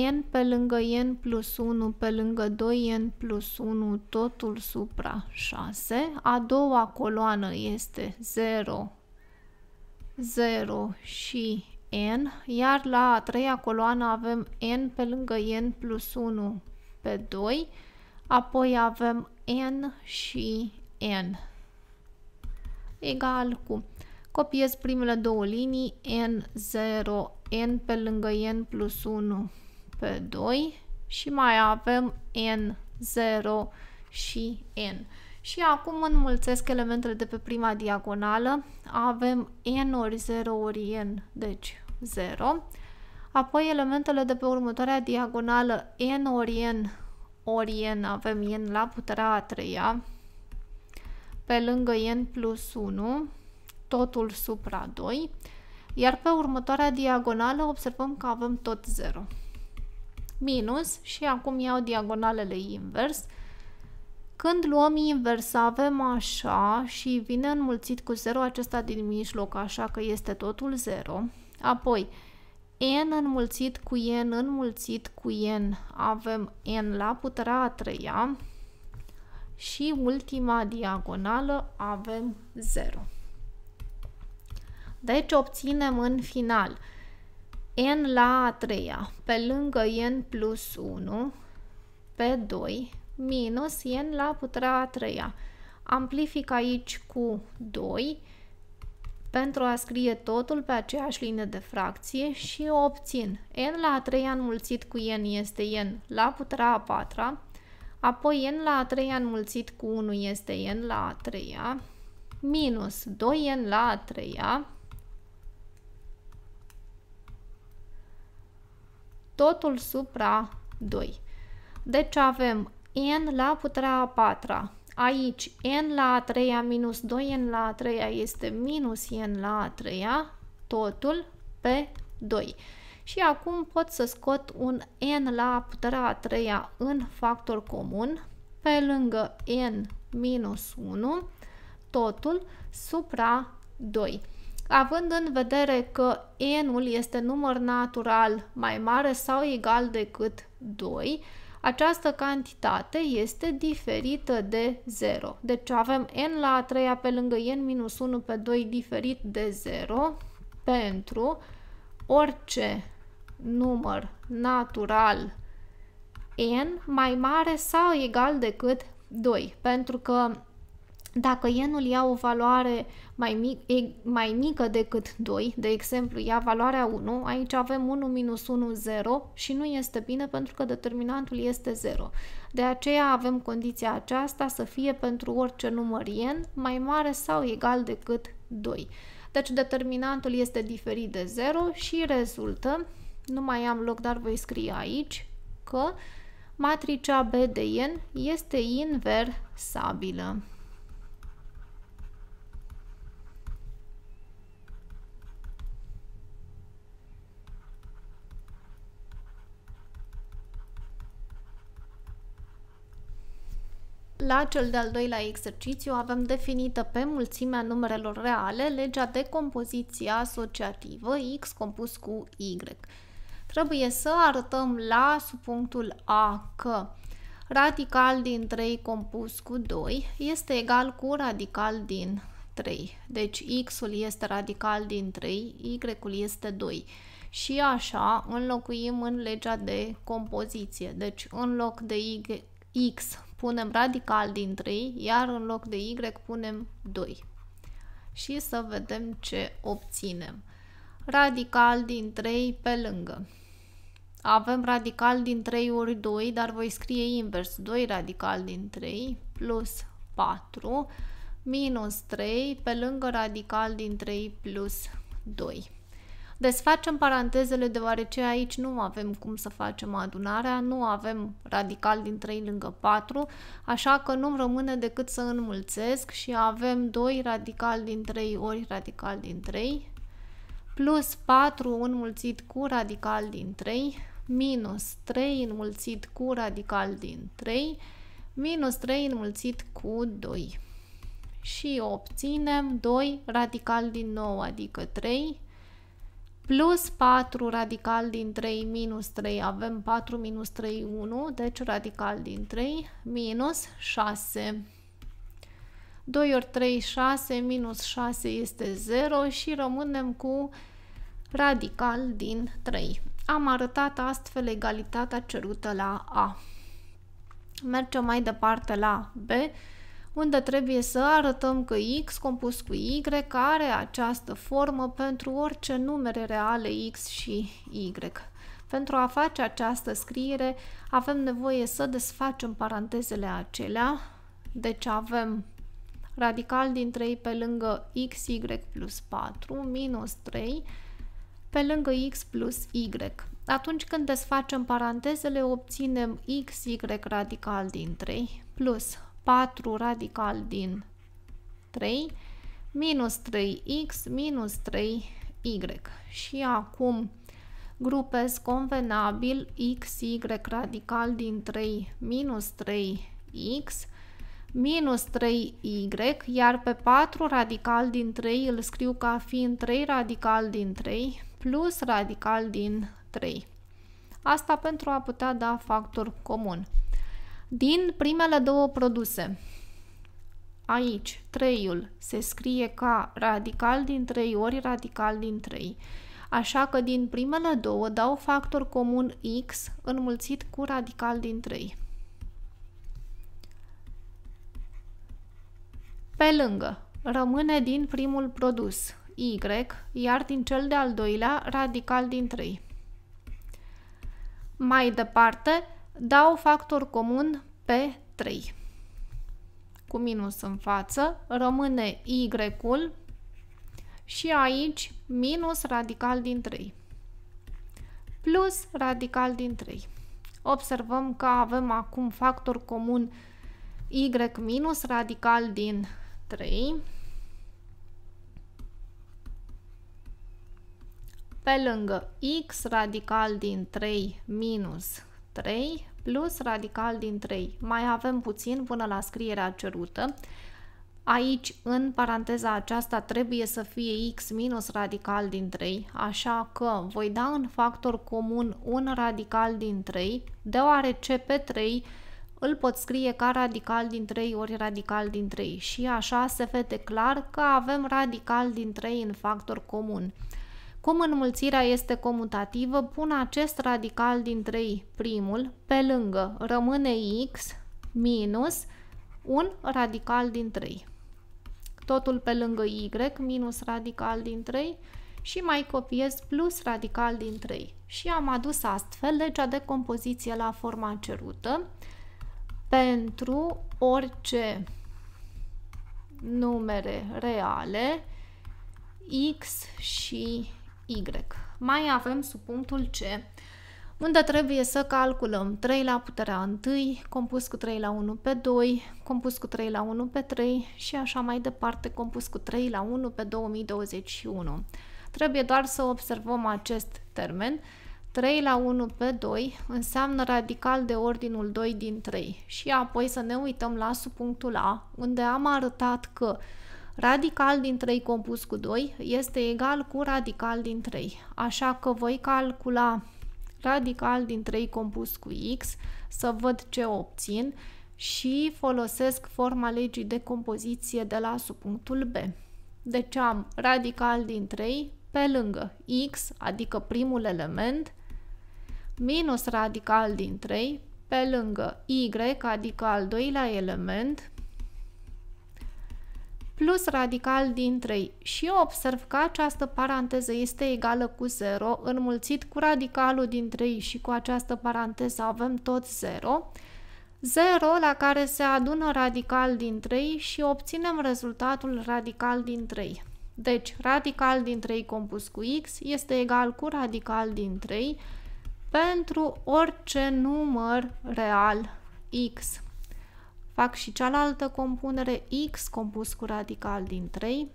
n pe lângă n plus 1 pe lângă 2n plus 1 totul supra 6. A doua coloană este 0, 0 și n, iar la a treia coloană avem n pe lângă n plus 1 pe 2, apoi avem n și n egal cu copiez primele două linii n0 n pe lângă n plus 1 pe 2 și mai avem N0 și N. Și acum înmulțesc elementele de pe prima diagonală. Avem N ori 0 ori N, deci 0. Apoi elementele de pe următoarea diagonală N ori N ori N avem N la puterea a treia. Pe lângă N plus 1, totul supra 2. Iar pe următoarea diagonală observăm că avem tot 0 minus și acum iau diagonalele invers. Când luăm invers, avem așa și vine înmulțit cu 0 acesta din mijloc, așa că este totul 0. Apoi, n înmulțit cu n înmulțit cu n, avem n la puterea a treia și ultima diagonală avem 0. Deci obținem în final n la a treia pe lângă n plus 1 pe 2 minus n la puterea a treia. Amplific aici cu 2 pentru a scrie totul pe aceeași linie de fracție și obțin n la a treia înmulțit cu n este n la puterea a patra, apoi n la a treia înmulțit cu 1 este n la a treia, minus 2n la a treia, totul supra 2. Deci avem n la puterea a patra. Aici n la a treia minus 2n la a treia este minus n la a treia, totul pe 2. Și acum pot să scot un n la puterea a treia în factor comun, pe lângă n minus 1, totul supra 2. Având în vedere că n-ul este număr natural mai mare sau egal decât 2, această cantitate este diferită de 0. Deci avem n la a treia pe lângă n minus 1 pe 2 diferit de 0 pentru orice număr natural n mai mare sau egal decât 2, pentru că dacă ienul ia o valoare mai, mic, mai mică decât 2, de exemplu, ia valoarea 1, aici avem 1 minus 1, 0 și nu este bine pentru că determinantul este 0. De aceea avem condiția aceasta să fie pentru orice număr ien mai mare sau egal decât 2. Deci determinantul este diferit de 0 și rezultă, nu mai am loc, dar voi scrie aici, că matricea B de ien este inversabilă. La cel de-al doilea exercițiu avem definită pe mulțimea numerelor reale legea de compoziție asociativă X compus cu Y. Trebuie să arătăm la subpunctul A că radical din 3 compus cu 2 este egal cu radical din 3. Deci x-ul este radical din 3, y-ul este 2. Și așa înlocuim în legea de compoziție. Deci în loc de y, x punem radical din 3, iar în loc de Y punem 2. Și să vedem ce obținem. Radical din 3 pe lângă. Avem radical din 3 ori 2, dar voi scrie invers. 2 radical din 3 plus 4 minus 3 pe lângă radical din 3 plus 2. Desfacem parantezele deoarece aici nu avem cum să facem adunarea, nu avem radical din 3 lângă 4, așa că nu-mi rămâne decât să înmulțesc și avem 2 radical din 3 ori radical din 3 plus 4 înmulțit cu radical din 3 minus 3 înmulțit cu radical din 3 minus 3 înmulțit cu 2 și obținem 2 radical din 9, adică 3 plus 4 radical din 3 minus 3, avem 4 minus 3, 1, deci radical din 3 minus 6. 2 ori 3, 6, minus 6 este 0 și rămânem cu radical din 3. Am arătat astfel egalitatea cerută la A. Mergem mai departe la B unde trebuie să arătăm că x compus cu y are această formă pentru orice numere reale x și y. Pentru a face această scriere avem nevoie să desfacem parantezele acelea, deci avem radical din 3 pe lângă xy plus 4 minus 3 pe lângă x plus y. Atunci când desfacem parantezele, obținem xy radical din 3 plus 4 radical din 3 minus 3x minus 3y. Și acum grupez convenabil x, y radical din 3 minus 3x minus 3y, iar pe 4 radical din 3 îl scriu ca fiind 3 radical din 3 plus radical din 3. Asta pentru a putea da factor comun. Din primele două produse, aici, treiul se scrie ca radical din 3 ori radical din 3. Așa că din primele două dau factor comun x înmulțit cu radical din 3. Pe lângă, rămâne din primul produs y, iar din cel de-al doilea radical din 3. Mai departe, dau factor comun pe 3. Cu minus în față, rămâne y-ul și aici minus radical din 3 plus radical din 3. Observăm că avem acum factor comun y minus radical din 3 pe lângă x radical din 3 minus 3 plus radical din 3. Mai avem puțin până la scrierea cerută. Aici, în paranteza aceasta, trebuie să fie x minus radical din 3, așa că voi da în factor comun un radical din 3, deoarece pe 3 îl pot scrie ca radical din 3 ori radical din 3 și așa se vede clar că avem radical din 3 în factor comun. Cum înmulțirea este comutativă, pun acest radical din 3 primul pe lângă. Rămâne x minus un radical din 3. Totul pe lângă y minus radical din 3 și mai copiez plus radical din 3. Și am adus astfel legea de compoziție la forma cerută pentru orice numere reale x și y Y. Mai avem sub punctul C, unde trebuie să calculăm 3 la puterea 1, compus cu 3 la 1 pe 2, compus cu 3 la 1 pe 3 și așa mai departe, compus cu 3 la 1 pe 2021. Trebuie doar să observăm acest termen 3 la 1 pe 2 înseamnă radical de ordinul 2 din 3 și apoi să ne uităm la subpunctul A, unde am arătat că Radical din 3 compus cu 2 este egal cu radical din 3, așa că voi calcula radical din 3 compus cu x să văd ce obțin și folosesc forma legii de compoziție de la subpunctul B. Deci am radical din 3 pe lângă x, adică primul element, minus radical din 3 pe lângă y, adică al doilea element, plus radical din 3 și eu observ că această paranteză este egală cu 0 înmulțit cu radicalul din 3 și cu această paranteză avem tot 0 0 la care se adună radical din 3 și obținem rezultatul radical din 3. Deci, radical din 3 compus cu x este egal cu radical din 3 pentru orice număr real x. Fac și cealaltă compunere X compus cu radical din 3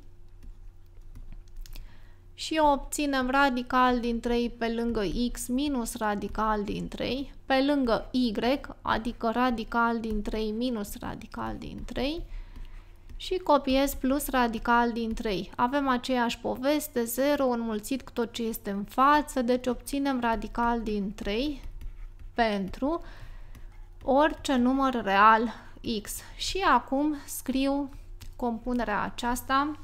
și obținem radical din 3 pe lângă x minus radical din 3 pe lângă y, adică radical din 3 minus radical din 3 și copiez plus radical din 3. Avem aceeași poveste, 0 înmulțit cu tot ce este în față, deci obținem radical din 3 pentru orice număr real X. Și acum scriu compunerea aceasta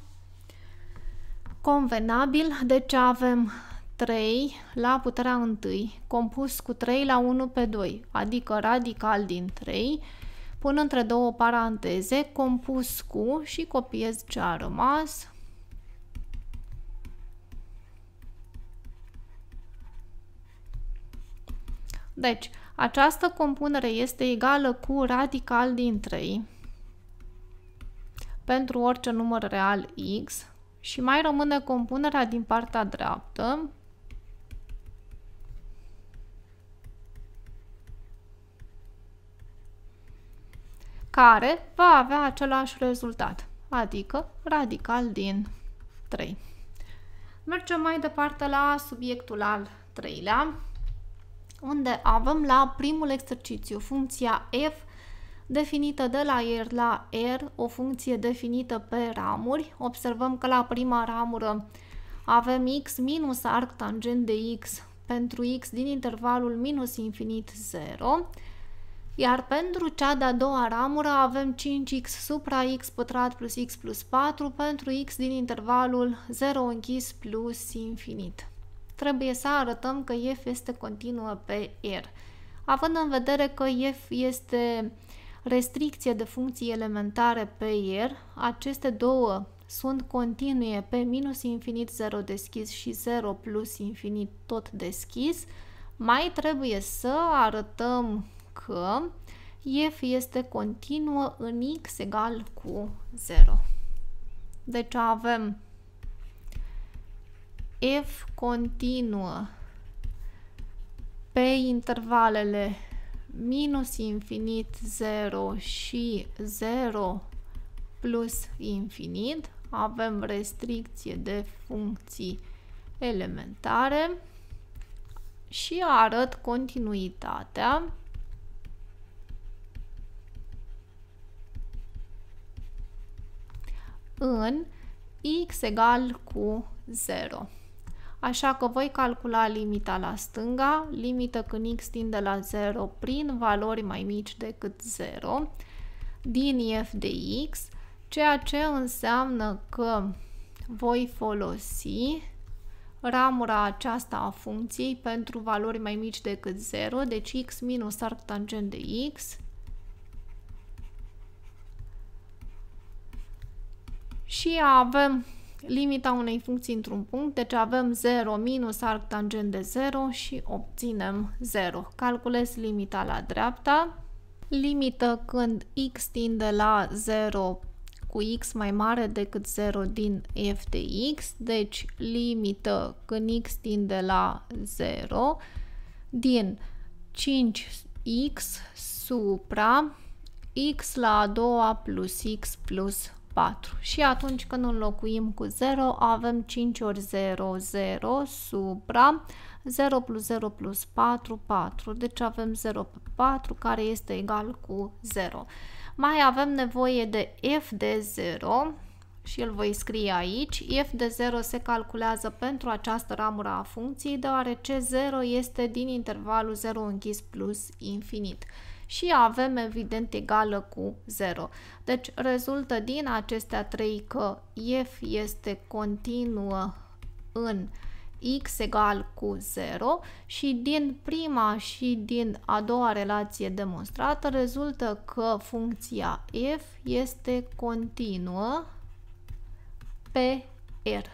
convenabil, deci avem 3 la puterea 1 compus cu 3 la 1 pe 2, adică radical din 3, pun între două paranteze, compus cu și copiez ce a rămas. Deci, această compunere este egală cu radical din 3 pentru orice număr real x și mai rămâne compunerea din partea dreaptă care va avea același rezultat, adică radical din 3. Mergem mai departe la subiectul al treilea, unde avem la primul exercițiu funcția f definită de la R la R, o funcție definită pe ramuri. Observăm că la prima ramură avem x minus arc tangent de x pentru x din intervalul minus infinit 0, iar pentru cea de-a doua ramură avem 5x supra x pătrat plus x plus 4 pentru x din intervalul 0 închis plus infinit trebuie să arătăm că IF este continuă pe R. Având în vedere că IF este restricție de funcții elementare pe R, aceste două sunt continue pe minus infinit 0 deschis și 0 plus infinit tot deschis, mai trebuie să arătăm că f este continuă în x egal cu 0. Deci avem F continuă pe intervalele minus infinit 0 și 0 plus infinit, avem restricție de funcții elementare și arăt continuitatea în x egal cu 0 așa că voi calcula limita la stânga, limită când x tinde la 0 prin valori mai mici decât 0 din f de x, ceea ce înseamnă că voi folosi ramura aceasta a funcției pentru valori mai mici decât 0, deci x minus arc tangent de x și avem limita unei funcții într-un punct, deci avem 0 minus arc tangent de 0 și obținem 0. Calculez limita la dreapta, limită când x tinde la 0 cu x mai mare decât 0 din f de x, deci limită când x tinde la 0 din 5x supra x la a doua plus x plus 4. Și atunci când înlocuim cu 0, avem 5 ori 0, 0, supra, 0 plus 0 plus 4, 4. Deci avem 0 pe 4, care este egal cu 0. Mai avem nevoie de f de 0, și îl voi scrie aici. f de 0 se calculează pentru această ramură a funcției, deoarece 0 este din intervalul 0 închis plus infinit și avem evident egală cu 0. Deci rezultă din acestea trei că f este continuă în x egal cu 0 și din prima și din a doua relație demonstrată rezultă că funcția f este continuă pe R.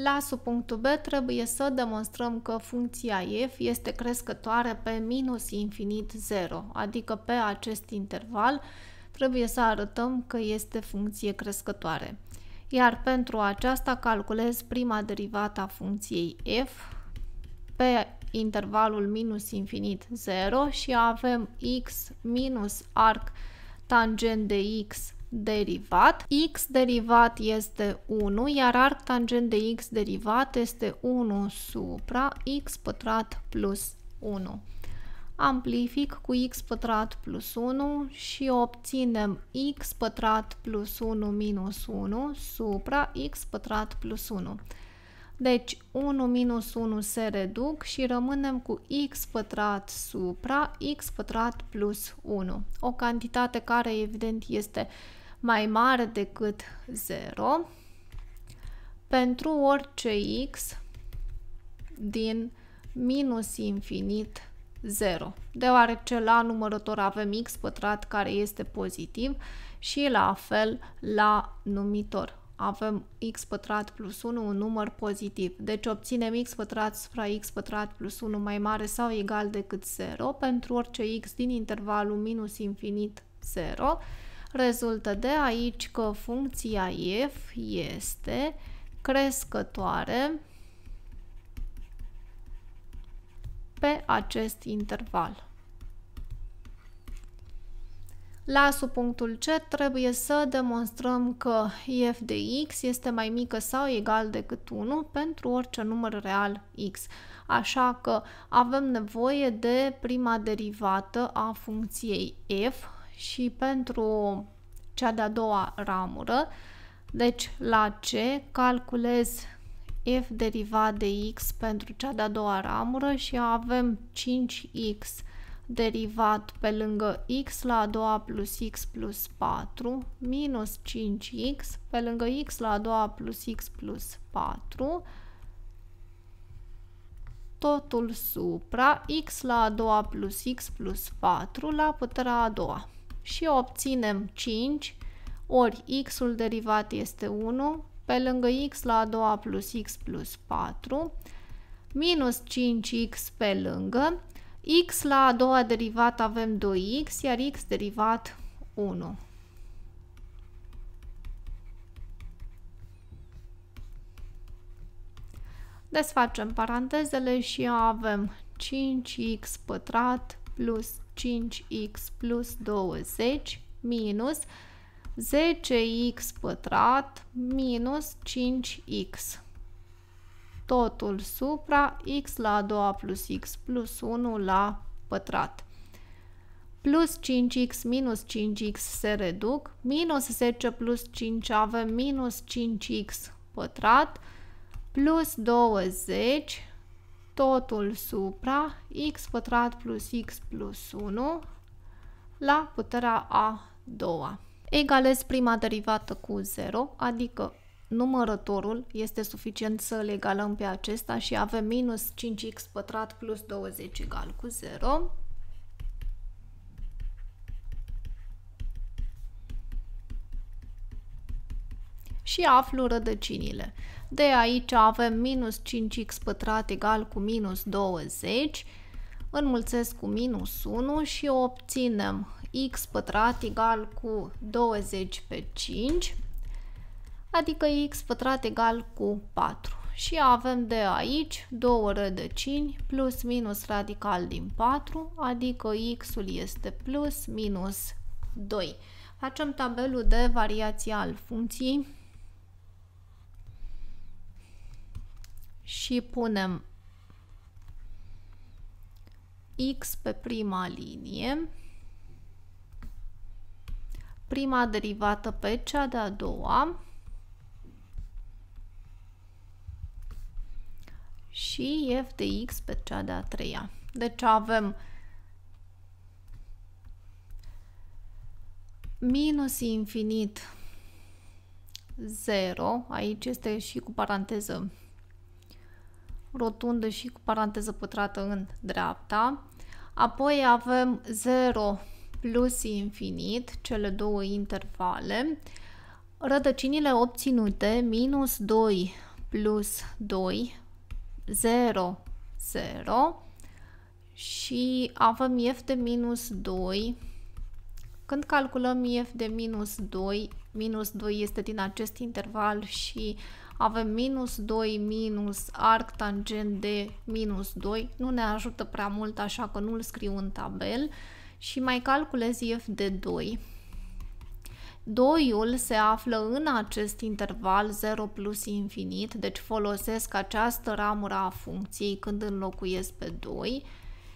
La punctul B trebuie să demonstrăm că funcția f este crescătoare pe minus infinit 0, adică pe acest interval trebuie să arătăm că este funcție crescătoare. Iar pentru aceasta calculez prima derivată a funcției f pe intervalul minus infinit 0 și avem x minus arc tangent de x derivat. x derivat este 1, iar arc tangent de x derivat este 1 supra x pătrat plus 1. Amplific cu x pătrat plus 1 și obținem x pătrat plus 1 minus 1 supra x pătrat plus 1. Deci 1 minus 1 se reduc și rămânem cu x pătrat supra x pătrat plus 1. O cantitate care evident este mai mare decât 0 pentru orice x din minus infinit 0, deoarece la numărător avem x pătrat care este pozitiv și la fel la numitor avem x pătrat plus 1, un număr pozitiv. Deci obținem x pătrat supra x pătrat plus 1 mai mare sau egal decât 0 pentru orice x din intervalul minus infinit 0. Rezultă de aici că funcția f este crescătoare pe acest interval. La subpunctul C trebuie să demonstrăm că f de x este mai mică sau egal decât 1 pentru orice număr real x. Așa că avem nevoie de prima derivată a funcției f și pentru cea de-a doua ramură, deci la C calculez f derivat de x pentru cea de-a doua ramură și avem 5x derivat pe lângă x la a doua plus x plus 4 minus 5x pe lângă x la a doua plus x plus 4 totul supra x la a doua plus x plus 4 la puterea a doua și obținem 5 ori x-ul derivat este 1 pe lângă x la a doua plus x plus 4 minus 5x pe lângă x la a doua derivată avem 2x, iar x derivat 1. Desfacem parantezele și avem 5x pătrat plus 5x plus 20 minus 10x pătrat minus 5x totul supra x la a doua plus x plus 1 la pătrat. Plus 5x minus 5x se reduc, minus 10 plus 5 avem minus 5x pătrat, plus 20, totul supra, x pătrat plus x plus 1 la puterea a doua. Egalez prima derivată cu 0, adică numărătorul este suficient să îl egalăm pe acesta și avem minus 5x pătrat plus 20 egal cu 0. Și aflu rădăcinile. De aici avem minus 5x pătrat egal cu minus 20, înmulțesc cu minus 1 și obținem x pătrat egal cu 20 pe 5 adică x pătrat egal cu 4. Și avem de aici două rădăcini plus minus radical din 4, adică x-ul este plus minus 2. Facem tabelul de variație al funcției și punem x pe prima linie, prima derivată pe cea de-a doua, și f de x pe cea de-a treia. Deci avem minus infinit 0, aici este și cu paranteză rotundă și cu paranteză pătrată în dreapta. Apoi avem 0 plus infinit, cele două intervale. Rădăcinile obținute, minus 2 plus 2 0, 0 și avem f de minus 2. Când calculăm f de minus 2, minus 2 este din acest interval și avem minus 2 minus arc tangent de minus 2, nu ne ajută prea mult așa că nu îl scriu în tabel și mai calculez f de 2. Doiul se află în acest interval 0 plus infinit, deci folosesc această ramură a funcției când înlocuiesc pe 2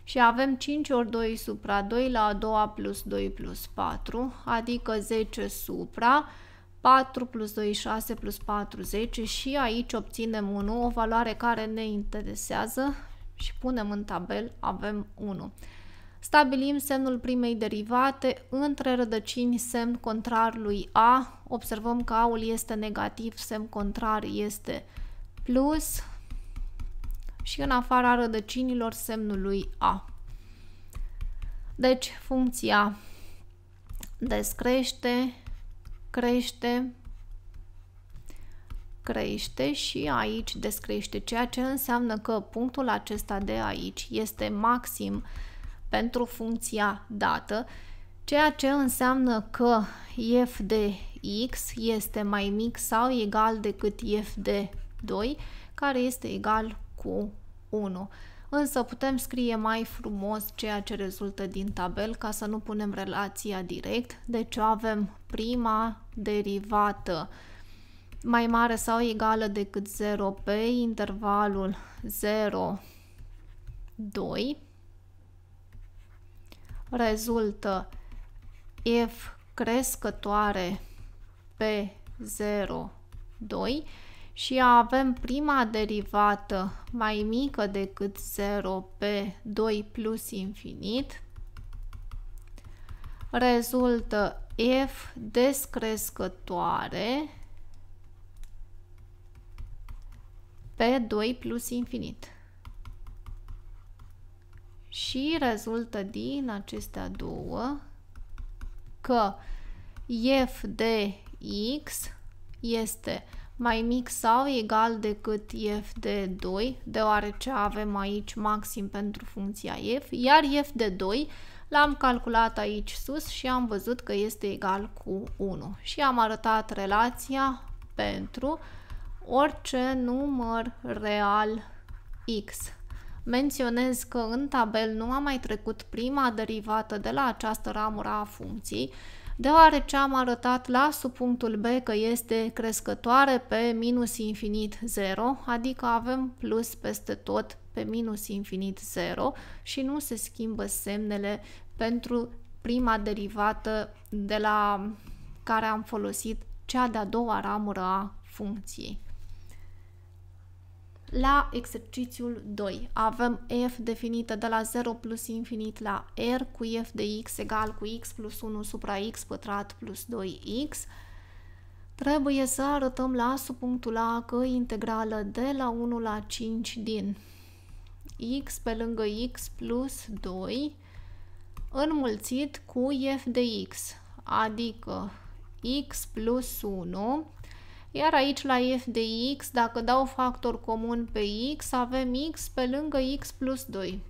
și avem 5 ori 2 supra 2 la a doua plus 2 plus 4, adică 10 supra 4 plus 2, 6 plus 4, 10 și aici obținem 1, o valoare care ne interesează și punem în tabel, avem 1 stabilim semnul primei derivate între rădăcini semn contrar lui A, observăm că A-ul este negativ, semn contrar este plus și în afara rădăcinilor semnul lui A. Deci funcția descrește, crește, crește și aici descrește, ceea ce înseamnă că punctul acesta de aici este maxim pentru funcția dată, ceea ce înseamnă că f de x este mai mic sau egal decât f de 2, care este egal cu 1. Însă putem scrie mai frumos ceea ce rezultă din tabel ca să nu punem relația direct. Deci avem prima derivată mai mare sau egală decât 0 pe intervalul 0, 2 rezultă f crescătoare pe 0, 2 și avem prima derivată mai mică decât 0 pe 2 plus infinit, rezultă f descrescătoare pe 2 plus infinit și rezultă din acestea două că f de x este mai mic sau egal decât f de 2, deoarece avem aici maxim pentru funcția f, iar f de 2 l-am calculat aici sus și am văzut că este egal cu 1. Și am arătat relația pentru orice număr real x. Menționez că în tabel nu a mai trecut prima derivată de la această ramură a funcției, deoarece am arătat la subpunctul B că este crescătoare pe minus infinit 0, adică avem plus peste tot pe minus infinit 0 și nu se schimbă semnele pentru prima derivată de la care am folosit cea de-a doua ramură a funcției la exercițiul 2. Avem f definită de la 0 plus infinit la r cu f de x egal cu x plus 1 supra x pătrat plus 2x. Trebuie să arătăm la subpunctul A că integrală de la 1 la 5 din x pe lângă x plus 2 înmulțit cu f de x, adică x plus 1 iar aici la f de x, dacă dau factor comun pe x, avem x pe lângă x plus 2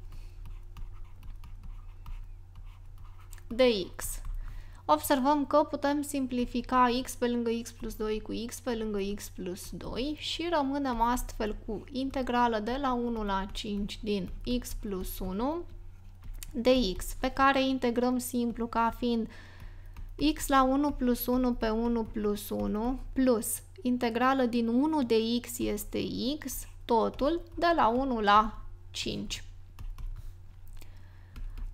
de x. Observăm că putem simplifica x pe lângă x plus 2 cu x pe lângă x plus 2 și rămânem astfel cu integrală de la 1 la 5 din x plus 1 de x, pe care integrăm simplu ca fiind x la 1 plus 1 pe 1 plus 1 plus integrală din 1 de x este x, totul, de la 1 la 5.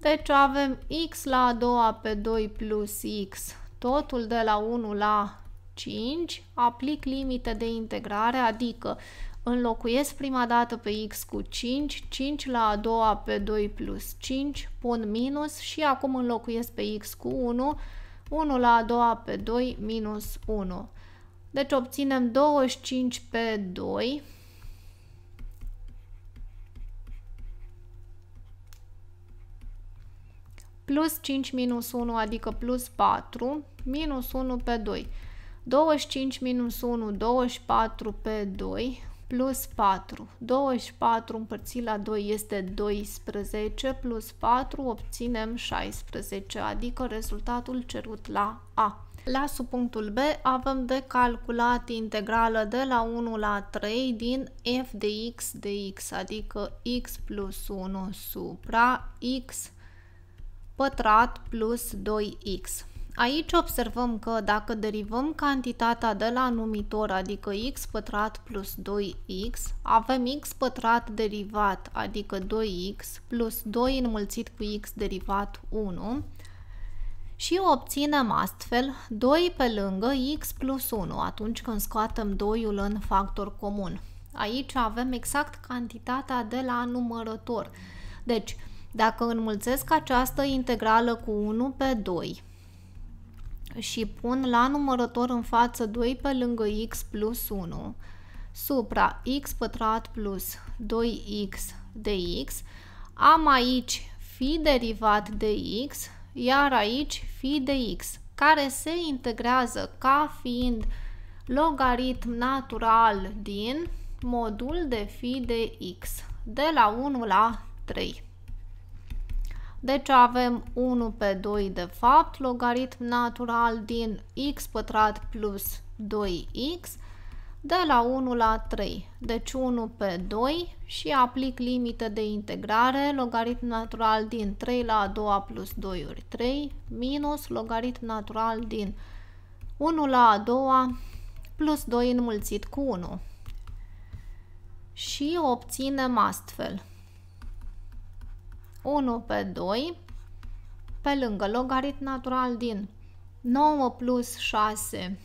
Deci avem x la a doua pe 2 plus x, totul de la 1 la 5. Aplic limite de integrare, adică înlocuiesc prima dată pe x cu 5, 5 la a doua pe 2 plus 5, pun minus și acum înlocuiesc pe x cu 1, 1 la a doua pe 2 minus 1. Deci obținem 25 pe 2. Plus 5 minus 1, adică plus 4, minus 1 pe 2. 25 minus 1, 24 pe 2, plus 4. 24 împărțit la 2 este 12, plus 4 obținem 16, adică rezultatul cerut la A. La subpunctul B avem de calculat integrală de la 1 la 3 din f de x de x, adică x plus 1 supra x pătrat plus 2x. Aici observăm că dacă derivăm cantitatea de la numitor, adică x pătrat plus 2x, avem x pătrat derivat, adică 2x, plus 2 înmulțit cu x derivat 1, și obținem astfel 2 pe lângă x plus 1 atunci când scoatem 2-ul în factor comun. Aici avem exact cantitatea de la numărător. Deci, dacă înmulțesc această integrală cu 1 pe 2 și pun la numărător în față 2 pe lângă x plus 1 supra x pătrat plus 2x de x, am aici fi derivat de x iar aici fi de x, care se integrează ca fiind logaritm natural din modul de fi de x, de la 1 la 3. Deci avem 1 pe 2 de fapt, logaritm natural din x pătrat plus 2x de la 1 la 3, deci 1 pe 2 și aplic limită de integrare, logaritm natural din 3 la a doua plus 2 ori 3, minus logaritm natural din 1 la a doua plus 2 înmulțit cu 1. Și obținem astfel 1 pe 2 pe lângă logaritm natural din 9 plus 6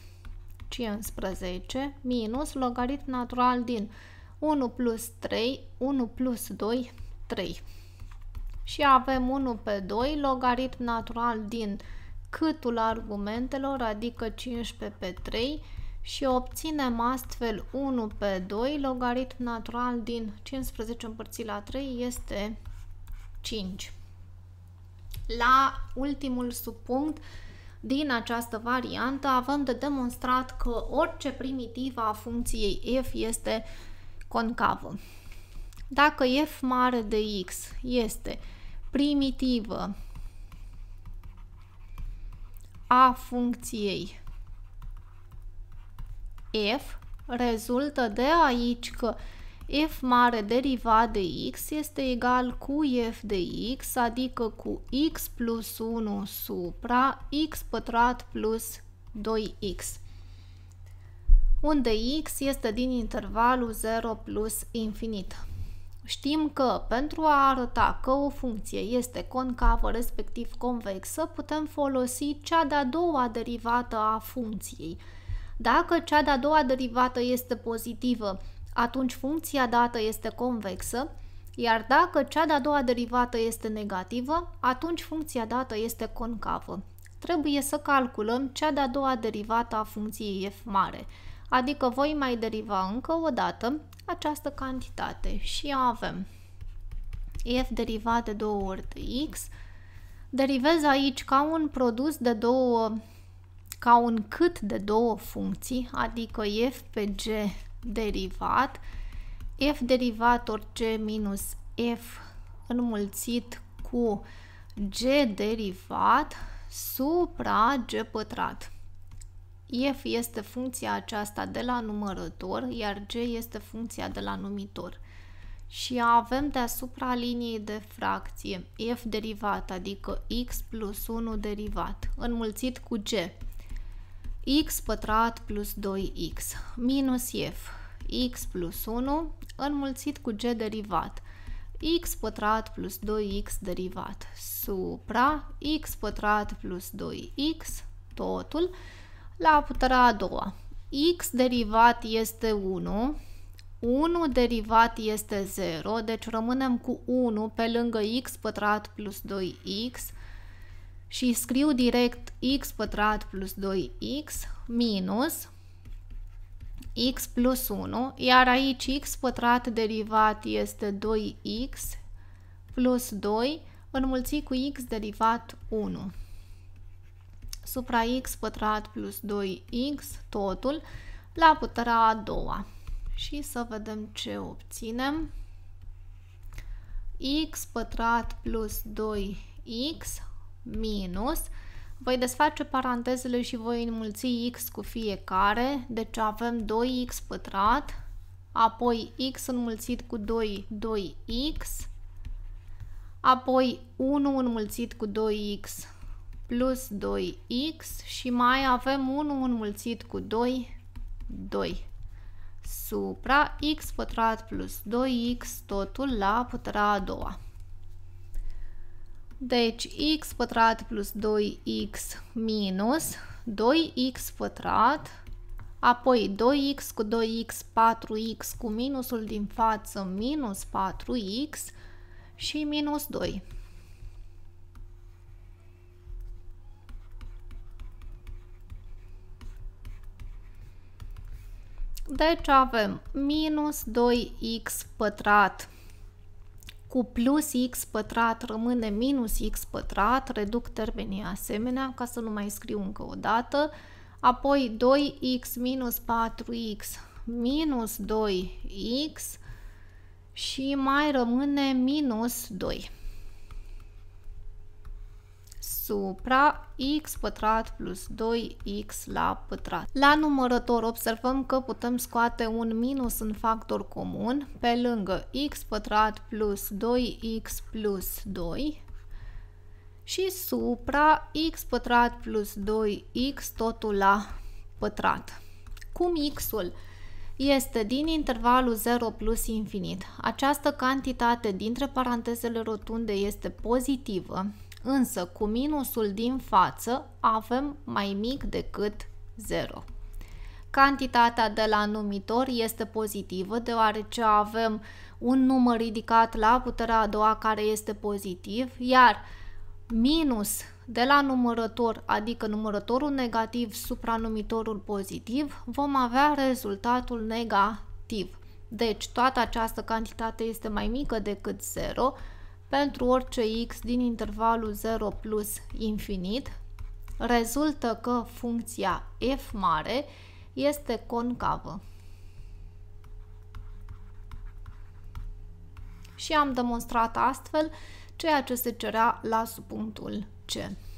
15 minus logaritm natural din 1 plus 3, 1 plus 2, 3. Și avem 1 pe 2, logaritm natural din câtul argumentelor, adică 15 pe 3, și obținem astfel 1 pe 2, logaritm natural din 15 împărțit la 3 este 5. La ultimul subpunct, din această variantă avem de demonstrat că orice primitivă a funcției f este concavă. Dacă f mare de x este primitivă a funcției f, rezultă de aici că f mare derivat de x este egal cu f de x, adică cu x plus 1 supra x pătrat plus 2x, unde x este din intervalul 0 plus infinit. Știm că pentru a arăta că o funcție este concavă, respectiv convexă, putem folosi cea de-a doua derivată a funcției. Dacă cea de-a doua derivată este pozitivă, atunci funcția dată este convexă, iar dacă cea de-a doua derivată este negativă, atunci funcția dată este concavă. Trebuie să calculăm cea de-a doua derivată a funcției f mare, adică voi mai deriva încă o dată această cantitate și avem f derivat de 2 ori de x, derivez aici ca un produs de două, ca un cât de două funcții, adică f pe g derivat, f derivat orice minus f înmulțit cu g derivat supra g pătrat. f este funcția aceasta de la numărător, iar g este funcția de la numitor. Și avem deasupra liniei de fracție f derivat, adică x plus 1 derivat, înmulțit cu g x pătrat plus 2x minus f x plus 1 înmulțit cu g derivat x pătrat plus 2x derivat supra x pătrat plus 2x totul la puterea a doua x derivat este 1 1 derivat este 0 deci rămânem cu 1 pe lângă x pătrat plus 2x și scriu direct x pătrat plus 2x minus x plus 1, iar aici x pătrat derivat este 2x plus 2 înmulțit cu x derivat 1 supra x pătrat plus 2x totul la puterea a doua și să vedem ce obținem x pătrat plus 2x minus, voi desface parantezele și voi înmulți x cu fiecare, deci avem 2x pătrat, apoi x înmulțit cu 2, 2x, apoi 1 înmulțit cu 2x plus 2x și mai avem 1 înmulțit cu 2, 2 supra x pătrat plus 2x totul la puterea a doua. Deci x pătrat plus 2x minus 2x pătrat, apoi 2x cu 2x, 4x cu minusul din față, minus 4x și minus 2. Deci avem minus 2x pătrat cu plus x pătrat rămâne minus x pătrat, reduc termenii asemenea ca să nu mai scriu încă o dată, apoi 2x minus 4x minus 2x și mai rămâne minus 2 supra x pătrat plus 2x la pătrat. La numărător observăm că putem scoate un minus în factor comun pe lângă x pătrat plus 2x plus 2 și supra x pătrat plus 2x totul la pătrat. Cum x-ul este din intervalul 0 plus infinit. Această cantitate dintre parantezele rotunde este pozitivă, Însă cu minusul din față avem mai mic decât 0. Cantitatea de la numitor este pozitivă deoarece avem un număr ridicat la puterea a doua care este pozitiv, iar minus de la numărător, adică numărătorul negativ supranumitorul pozitiv, vom avea rezultatul negativ. Deci toată această cantitate este mai mică decât 0, pentru orice x din intervalul 0 plus infinit, rezultă că funcția f mare este concavă. Și am demonstrat astfel ceea ce se cerea la subpunctul C.